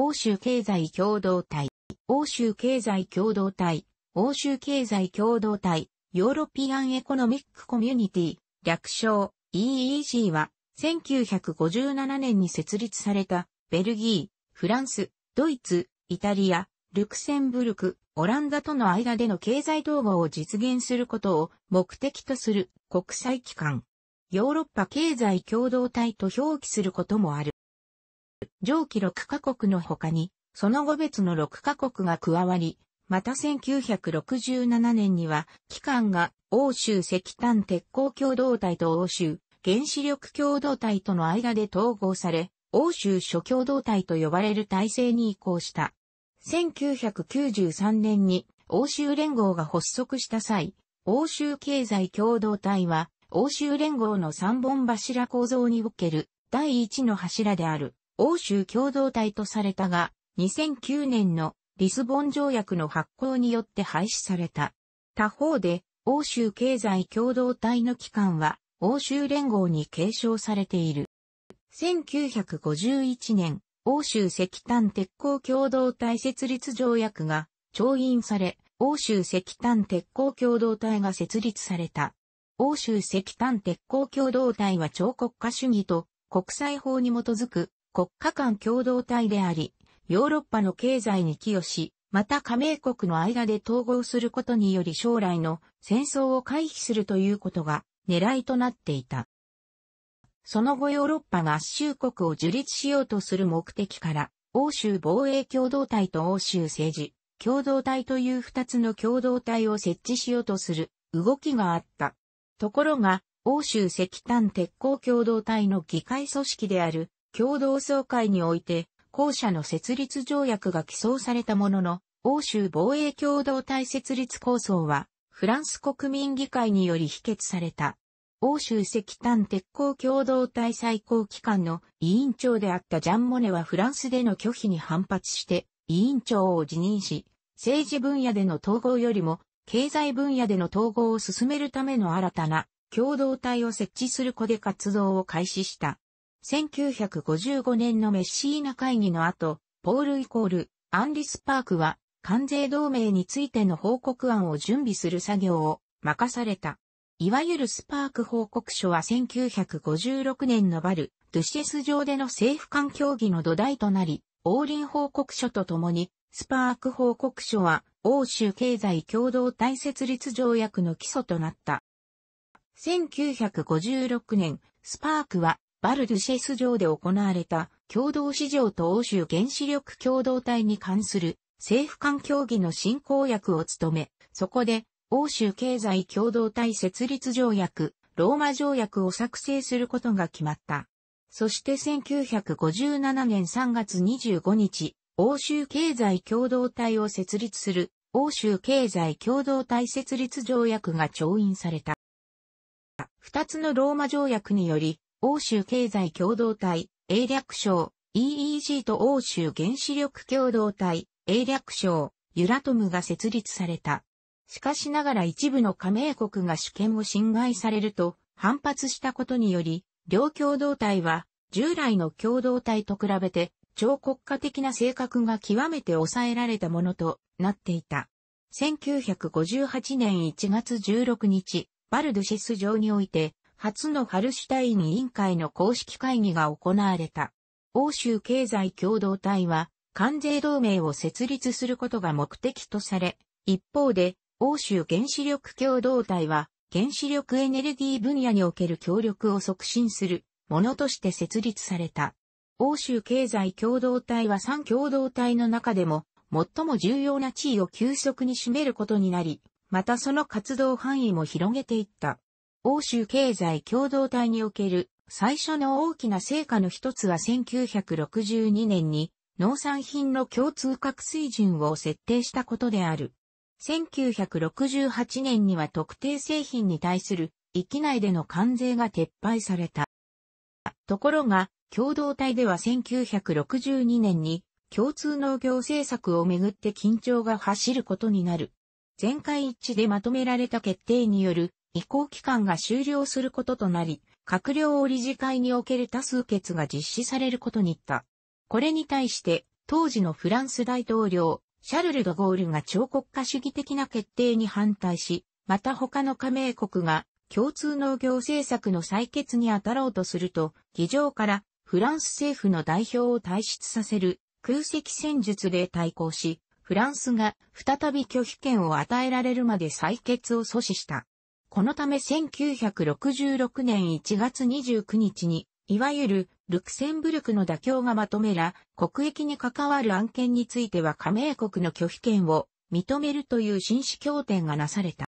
欧州経済共同体、欧州経済共同体、欧州経済共同体、ヨーロピアンエコノミックコミュニティ、略称 EEC は、1957年に設立された、ベルギー、フランス、ドイツ、イタリア、ルクセンブルク、オランダとの間での経済統合を実現することを目的とする国際機関。ヨーロッパ経済共同体と表記することもある。上記6カ国の他に、その後別の6カ国が加わり、また1967年には、機関が欧州石炭鉄鋼共同体と欧州原子力共同体との間で統合され、欧州諸共同体と呼ばれる体制に移行した。1993年に欧州連合が発足した際、欧州経済共同体は、欧州連合の三本柱構造における第一の柱である。欧州共同体とされたが、2009年のリスボン条約の発行によって廃止された。他方で、欧州経済共同体の機関は、欧州連合に継承されている。1951年、欧州石炭鉄鋼共同体設立条約が調印され、欧州石炭鉄鋼共同体が設立された。欧州石炭鉄鋼共同体は超国家主義と国際法に基づく国家間共同体であり、ヨーロッパの経済に寄与し、また加盟国の間で統合することにより将来の戦争を回避するということが狙いとなっていた。その後ヨーロッパが州国を樹立しようとする目的から、欧州防衛共同体と欧州政治共同体という二つの共同体を設置しようとする動きがあった。ところが、欧州石炭鉄鋼共同体の議会組織である共同総会において、後者の設立条約が起草されたものの、欧州防衛共同体設立構想は、フランス国民議会により否決された。欧州石炭鉄鋼共同体最高機関の委員長であったジャン・モネはフランスでの拒否に反発して委員長を辞任し、政治分野での統合よりも経済分野での統合を進めるための新たな共同体を設置する子で活動を開始した。1955年のメッシーナ会議の後、ポールイコール、アンリスパークは、関税同盟についての報告案を準備する作業を任された。いわゆるスパーク報告書は1956年のバル、ドゥシェス上での政府間協議の土台となり、王林報告書とともに、スパーク報告書は、欧州経済共同体設立条約の基礎となった。1956年、スパークはバル・デュシェス城で行われた共同市場と欧州原子力共同体に関する政府間協議の進行役を務め、そこで欧州経済共同体設立条約、ローマ条約を作成することが決まった。そして1957年3月25日、欧州経済共同体を設立する欧州経済共同体設立条約が調印された。二つのローマ条約により、欧州経済共同体、英略省、EEG と欧州原子力共同体、英略省、ユラトムが設立された。しかしながら一部の加盟国が主権を侵害されると反発したことにより、両共同体は従来の共同体と比べて超国家的な性格が極めて抑えられたものとなっていた。1958年1月16日、バルドシェス上において初のハルシュタイン委員会の公式会議が行われた。欧州経済共同体は、関税同盟を設立することが目的とされ、一方で、欧州原子力共同体は、原子力エネルギー分野における協力を促進するものとして設立された。欧州経済共同体は3共同体の中でも最も重要な地位を急速に占めることになり、またその活動範囲も広げていった。欧州経済共同体における最初の大きな成果の一つは1962年に農産品の共通価格水準を設定したことである。1968年には特定製品に対する域内での関税が撤廃された。ところが、共同体では1962年に共通農業政策をめぐって緊張が走ることになる。全会一致でまとめられた決定による移行期間が終了することとなり、閣僚を理事会における多数決が実施されることにった。これに対して、当時のフランス大統領、シャルル・ド・ゴールが超国家主義的な決定に反対し、また他の加盟国が共通農業政策の採決に当たろうとすると、議場からフランス政府の代表を退出させる空席戦術で対抗し、フランスが再び拒否権を与えられるまで採決を阻止した。このため1966年1月29日に、いわゆるルクセンブルクの妥協がまとめら、国益に関わる案件については加盟国の拒否権を認めるという紳士協定がなされた。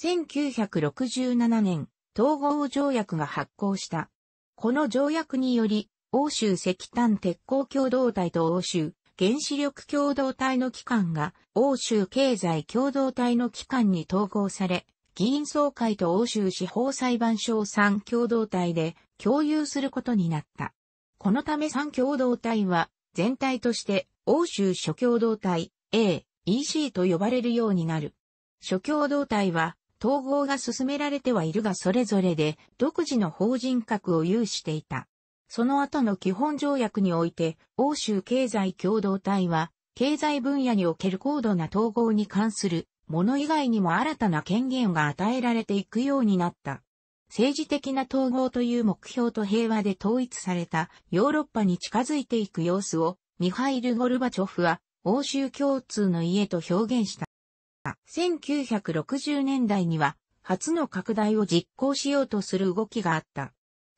1967年、統合条約が発効した。この条約により、欧州石炭鉄鋼共同体と欧州原子力共同体の機関が欧州経済共同体の機関に統合され、議員総会と欧州司法裁判所3共同体で共有することになった。このため3共同体は全体として欧州諸共同体 A、EC と呼ばれるようになる。諸共同体は統合が進められてはいるがそれぞれで独自の法人格を有していた。その後の基本条約において欧州経済共同体は経済分野における高度な統合に関するもの以外にも新たな権限が与えられていくようになった。政治的な統合という目標と平和で統一されたヨーロッパに近づいていく様子をミハイル・ゴルバチョフは欧州共通の家と表現した。1960年代には初の拡大を実行しようとする動きがあった。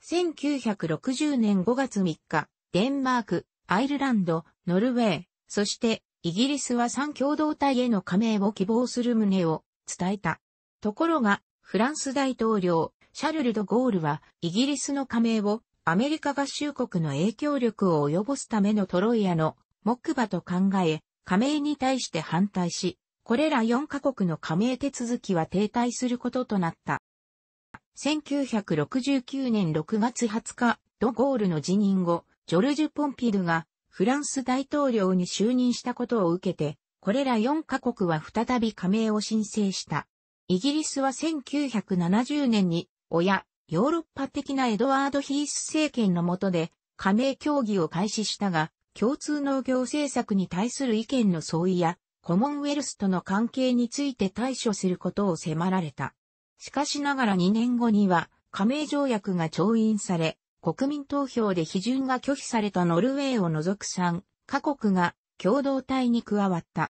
1960年5月3日、デンマーク、アイルランド、ノルウェー、そしてイギリスは三共同体への加盟を希望する旨を伝えた。ところが、フランス大統領、シャルル・ド・ゴールは、イギリスの加盟をアメリカ合衆国の影響力を及ぼすためのトロイアの木馬と考え、加盟に対して反対し、これら4カ国の加盟手続きは停滞することとなった。1969年6月20日、ド・ゴールの辞任後、ジョルジュ・ポンピルがフランス大統領に就任したことを受けて、これら4カ国は再び加盟を申請した。イギリスは1970年に、親、ヨーロッパ的なエドワード・ヒース政権の下で、加盟協議を開始したが、共通農業政策に対する意見の相違や、コモンウェルスとの関係について対処することを迫られた。しかしながら2年後には、加盟条約が調印され、国民投票で批准が拒否されたノルウェーを除く3カ国が共同体に加わった。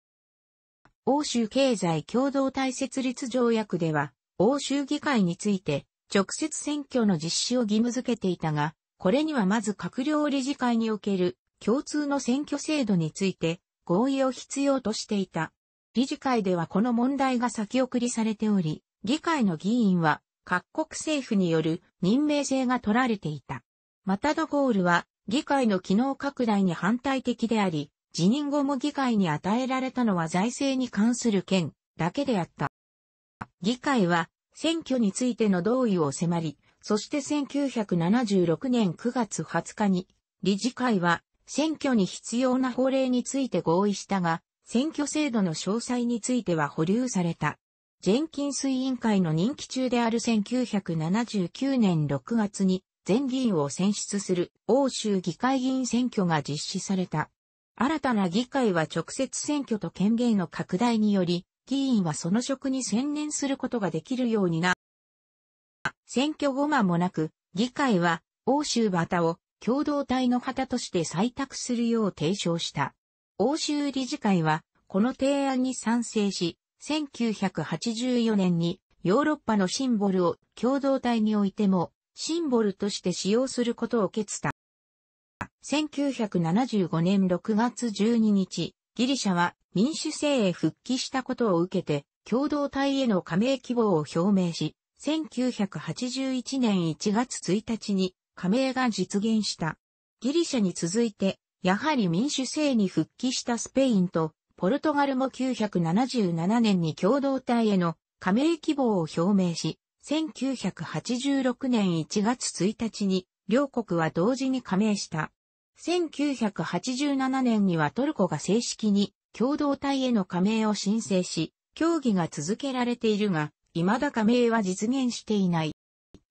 欧州経済共同体設立条約では、欧州議会について直接選挙の実施を義務付けていたが、これにはまず閣僚理事会における共通の選挙制度について合意を必要としていた。理事会ではこの問題が先送りされており、議会の議員は各国政府による任命制が取られていた。またドゴールは議会の機能拡大に反対的であり、辞任後も議会に与えられたのは財政に関する権だけであった。議会は選挙についての同意を迫り、そして1976年9月20日に理事会は選挙に必要な法令について合意したが、選挙制度の詳細については保留された。ジェンキンス委員会の任期中である1979年6月に全議員を選出する欧州議会議員選挙が実施された。新たな議会は直接選挙と権限の拡大により、議員はその職に専念することができるようにな。選挙後間もなく、議会は欧州旗を共同体の旗として採択するよう提唱した。欧州理事会はこの提案に賛成し、1984年にヨーロッパのシンボルを共同体においてもシンボルとして使用することを決断。1975年6月12日、ギリシャは民主制へ復帰したことを受けて共同体への加盟希望を表明し、1981年1月1日に加盟が実現した。ギリシャに続いて、やはり民主制に復帰したスペインとポルトガルも977年に共同体への加盟希望を表明し、1986年1月1日に両国は同時に加盟した。1987年にはトルコが正式に共同体への加盟を申請し、協議が続けられているが、未だ加盟は実現していない。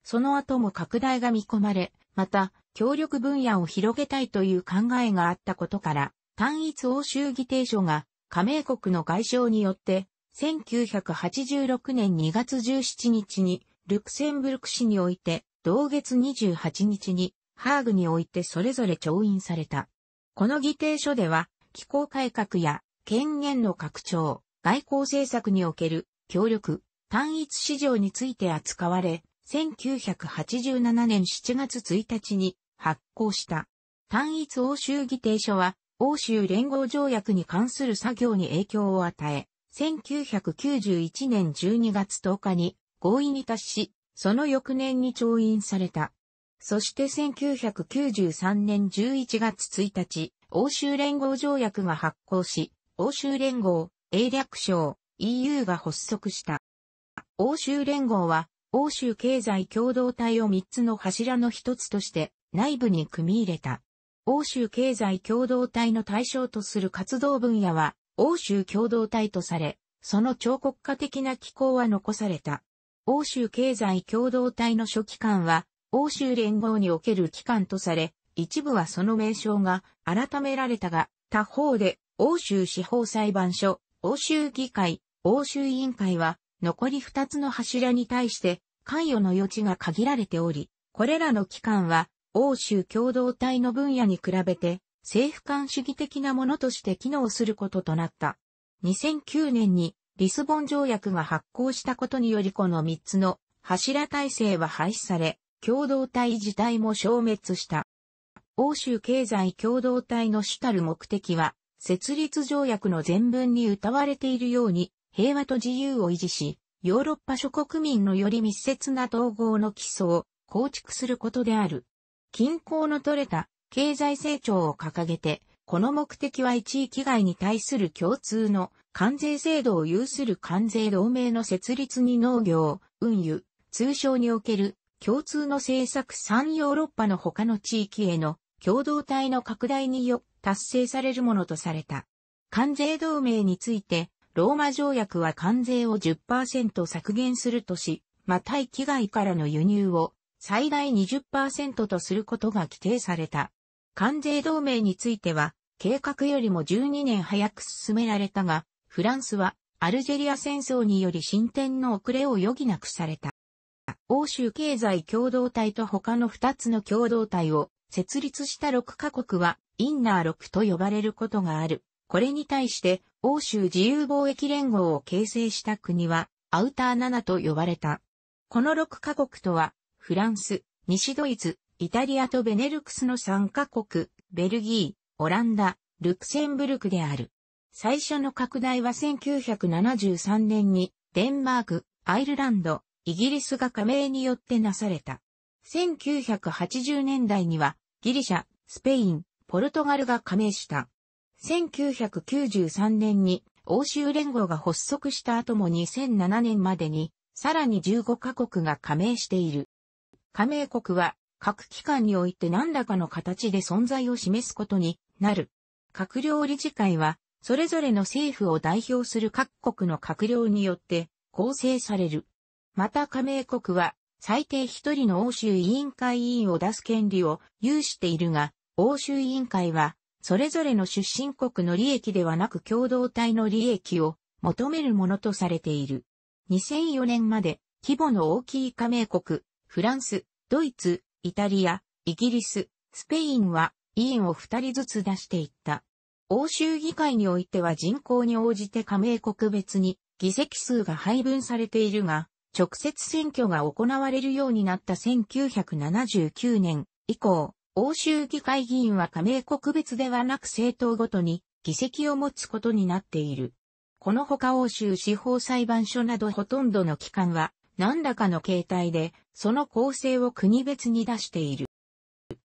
その後も拡大が見込まれ、また、協力分野を広げたいという考えがあったことから、単一欧州議定書が加盟国の外相によって、1986年2月17日に、ルクセンブルク市において、同月28日に、ハーグにおいてそれぞれ調印された。この議定書では、気候改革や権限の拡張、外交政策における協力、単一市場について扱われ、1987年7月1日に発行した。単一欧州議定書は欧州連合条約に関する作業に影響を与え、1991年12月10日に合意に達し、その翌年に調印された。そして1993年11月1日、欧州連合条約が発効し、欧州連合、英略省、EU が発足した。欧州連合は、欧州経済共同体を3つの柱の一つとして内部に組み入れた。欧州経済共同体の対象とする活動分野は、欧州共同体とされ、その彫刻家的な機構は残された。欧州経済共同体の初期間は、欧州連合における機関とされ、一部はその名称が改められたが、他方で、欧州司法裁判所、欧州議会、欧州委員会は、残り二つの柱に対して、関与の余地が限られており、これらの機関は、欧州共同体の分野に比べて政府間主義的なものとして機能することとなった。2009年にリスボン条約が発効したことによりこの3つの柱体制は廃止され、共同体自体も消滅した。欧州経済共同体の主たる目的は、設立条約の前文に謳われているように、平和と自由を維持し、ヨーロッパ諸国民のより密接な統合の基礎を構築することである。均衡の取れた経済成長を掲げて、この目的は一域外に対する共通の関税制度を有する関税同盟の設立に農業、運輸、通商における共通の政策産ヨーロッパの他の地域への共同体の拡大によ達成されるものとされた。関税同盟について、ローマ条約は関税を10%削減するとし、また域外からの輸入を最大20%とすることが規定された。関税同盟については、計画よりも12年早く進められたが、フランスはアルジェリア戦争により進展の遅れを余儀なくされた。欧州経済共同体と他の2つの共同体を設立した6カ国はインナー6と呼ばれることがある。これに対して欧州自由貿易連合を形成した国はアウター7と呼ばれた。この6カ国とはフランス、西ドイツ、イタリアとベネルクスの3カ国、ベルギー、オランダ、ルクセンブルクである。最初の拡大は1973年に、デンマーク、アイルランド、イギリスが加盟によってなされた。1980年代には、ギリシャ、スペイン、ポルトガルが加盟した。1993年に欧州連合が発足した後も2007年までに、さらに15カ国が加盟している。加盟国は各機関において何らかの形で存在を示すことになる。閣僚理事会は、それぞれの政府を代表する各国の閣僚によって構成される。また加盟国は、最低一人の欧州委員会委員を出す権利を有しているが、欧州委員会は、それぞれの出身国の利益ではなく共同体の利益を求めるものとされている。2004年まで規模の大きい加盟国フランス、ドイツ、イタリア、イギリス、スペインは委員を二人ずつ出していった。欧州議会においては人口に応じて加盟国別に議席数が配分されているが、直接選挙が行われるようになった1979年以降、欧州議会議員は加盟国別ではなく政党ごとに議席を持つことになっている。このほか欧州司法裁判所などほとんどの機関は何らかの形態でその構成を国別に出している。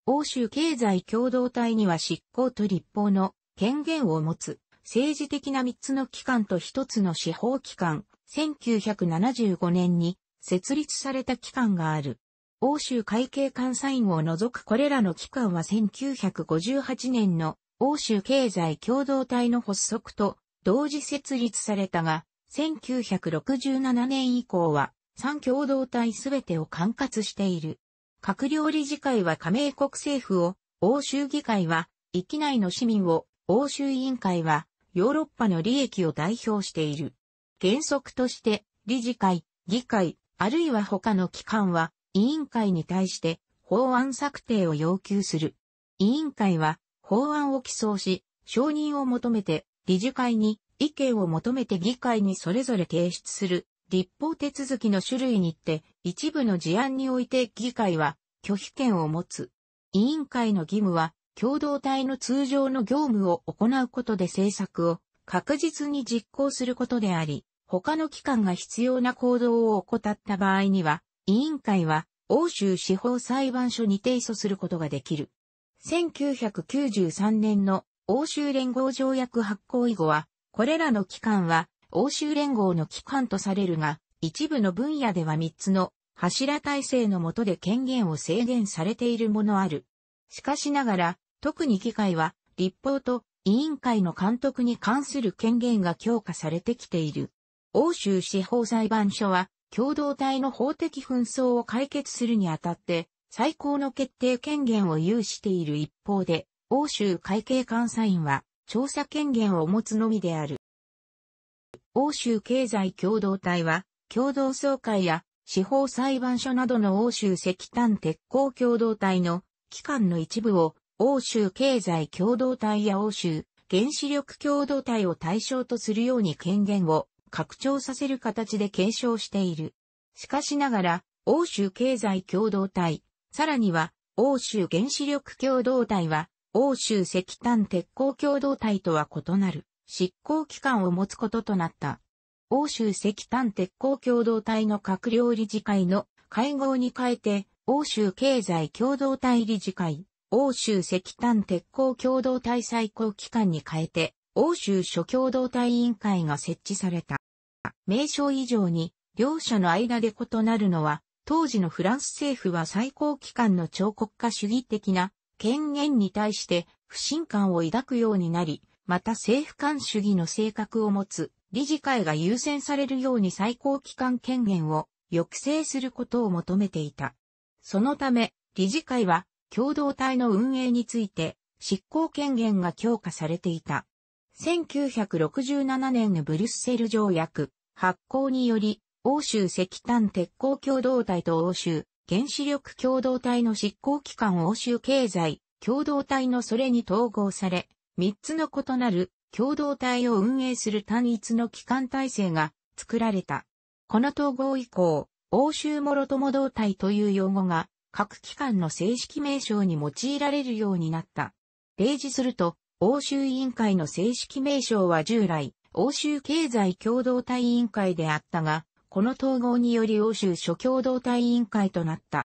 欧州経済共同体には執行と立法の権限を持つ政治的な3つの機関と1つの司法機関、1975年に設立された機関がある。欧州会計監査員を除くこれらの機関は1958年の欧州経済共同体の発足と同時設立されたが、1967年以降は3共同体すべてを管轄している。閣僚理事会は加盟国政府を、欧州議会は、域内の市民を、欧州委員会は、ヨーロッパの利益を代表している。原則として、理事会、議会、あるいは他の機関は、委員会に対して、法案策定を要求する。委員会は、法案を起草し、承認を求めて、理事会に、意見を求めて議会にそれぞれ提出する立法手続きの種類にって、一部の事案において議会は拒否権を持つ。委員会の義務は、共同体の通常の業務を行うことで政策を確実に実行することであり、他の機関が必要な行動を怠った場合には、委員会は欧州司法裁判所に提訴することができる。1993年の欧州連合条約発行以後は、これらの機関は欧州連合の機関とされるが、一部の分野では3つの柱体制の下で権限を制限されているものある。しかしながら、特に議会は、立法と委員会の監督に関する権限が強化されてきている。欧州司法裁判所は、共同体の法的紛争を解決するにあたって、最高の決定権限を有している一方で、欧州会計監査院は、調査権限を持つのみである。欧州経済共同体は、共同総会や司法裁判所などの欧州石炭鉄鋼共同体の機関の一部を欧州経済共同体や欧州原子力共同体を対象とするように権限を拡張させる形で継承している。しかしながら、欧州経済共同体、さらには欧州原子力共同体は、欧州石炭鉄鋼共同体とは異なる。執行機関を持つこととなった。欧州石炭鉄鋼共同体の閣僚理事会の会合に変えて、欧州経済共同体理事会、欧州石炭鉄鋼共同体最高機関に変えて、欧州諸共同体委員会が設置された。名称以上に、両者の間で異なるのは、当時のフランス政府は最高機関の彫刻家主義的な権限に対して不信感を抱くようになり、また政府間主義の性格を持つ理事会が優先されるように最高機関権限を抑制することを求めていた。そのため、理事会は共同体の運営について執行権限が強化されていた。1967年のブリュッセル条約発行により、欧州石炭鉄鋼共同体と欧州原子力共同体の執行機関欧州経済共同体のそれに統合され、3つの異なる共同体を運営する単一の機関体制が作られた。この統合以降、欧州諸共同体という用語が各機関の正式名称に用いられるようになった。例示すると、欧州委員会の正式名称は従来、欧州経済共同体委員会であったが、この統合により欧州諸共同体委員会となった。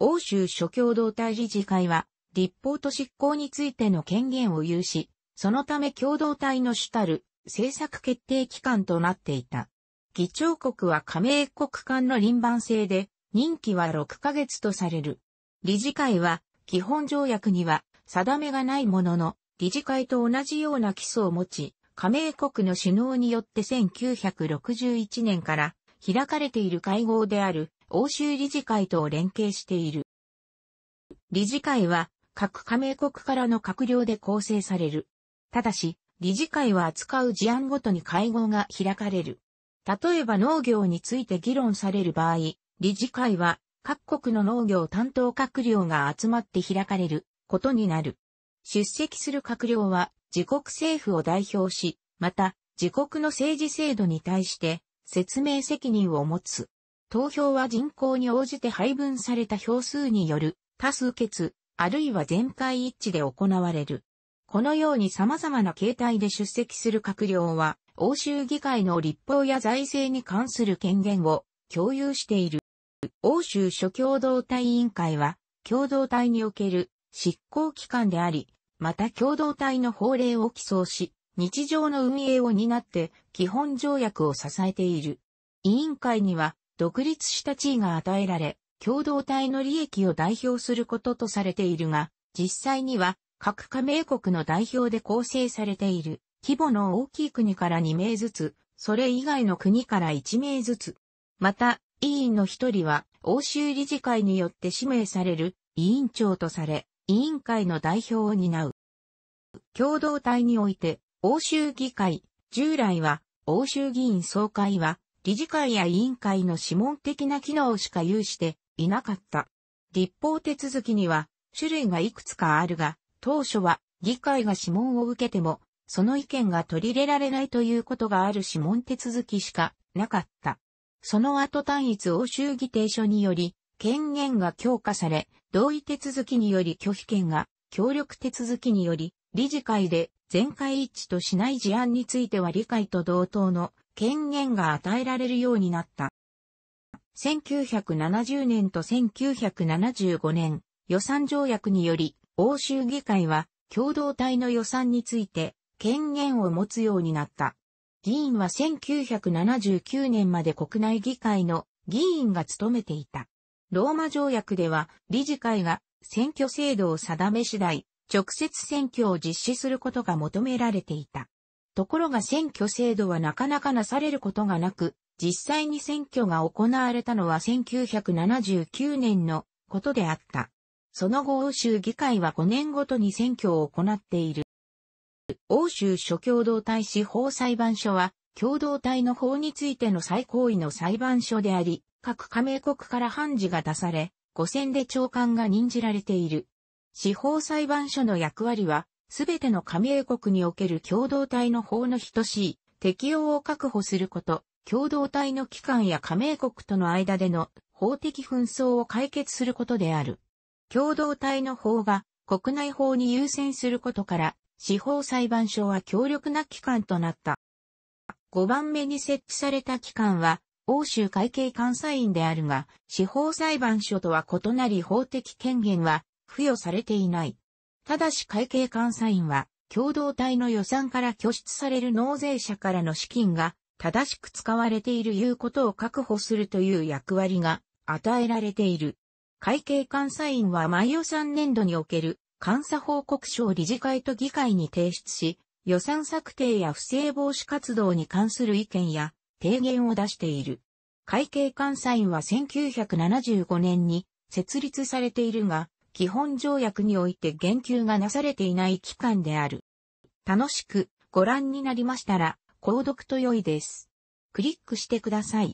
欧州諸共同体理事会は、立法と執行についての権限を有し、そのため共同体の主たる政策決定機関となっていた。議長国は加盟国間の輪番制で、任期は6ヶ月とされる。理事会は、基本条約には定めがないものの、理事会と同じような基礎を持ち、加盟国の首脳によって1961年から開かれている会合である欧州理事会と連携している。理事会は各加盟国からの閣僚で構成される。ただし、理事会は扱う事案ごとに会合が開かれる。例えば農業について議論される場合、理事会は各国の農業担当閣僚が集まって開かれることになる。出席する閣僚は自国政府を代表し、また自国の政治制度に対して説明責任を持つ。投票は人口に応じて配分された票数による多数決あるいは全会一致で行われる。このように様々な形態で出席する閣僚は、欧州議会の立法や財政に関する権限を共有している。欧州諸共同体委員会は、共同体における執行機関であり、また共同体の法令を起草し、日常の運営を担って基本条約を支えている。委員会には独立した地位が与えられ、共同体の利益を代表することとされているが、実際には各加盟国の代表で構成されている規模の大きい国から2名ずつ、それ以外の国から1名ずつ。また、委員の一人は欧州理事会によって指名される委員長とされ、委員会の代表を担う。共同体において、欧州議会、従来は、欧州議員総会は、理事会や委員会の諮問的な機能しか有していなかった。立法手続きには種類がいくつかあるが、当初は議会が諮問を受けても、その意見が取り入れられないということがある諮問手続きしかなかった。その後単一欧州議定書により、権限が強化され、同意手続きにより拒否権が、協力手続きにより、理事会で全会一致としない事案については理解と同等の権限が与えられるようになった。1970年と1975年、予算条約により、欧州議会は共同体の予算について権限を持つようになった。議員は1979年まで国内議会の議員が務めていた。ローマ条約では理事会が選挙制度を定め次第、直接選挙を実施することが求められていた。ところが選挙制度はなかなかなされることがなく、実際に選挙が行われたのは1979年のことであった。その後欧州議会は5年ごとに選挙を行っている。欧州諸共同体司法裁判所は、共同体の法についての最高位の裁判所であり、各加盟国から判事が出され、5選で長官が任じられている。司法裁判所の役割は、すべての加盟国における共同体の法の等しい適用を確保すること、共同体の機関や加盟国との間での法的紛争を解決することである。共同体の法が国内法に優先することから、司法裁判所は強力な機関となった。5番目に設置された機関は、欧州会計監査院であるが、司法裁判所とは異なり法的権限は付与されていない。ただし会計監査院は、共同体の予算から拠出される納税者からの資金が正しく使われているいうことを確保するという役割が与えられている。会計監査員は毎予算年度における監査報告書を理事会と議会に提出し、予算策定や不正防止活動に関する意見や提言を出している。会計監査員は1975年に設立されているが、基本条約において言及がなされていない機関である。楽しくご覧になりましたら、購読と良いです。クリックしてください。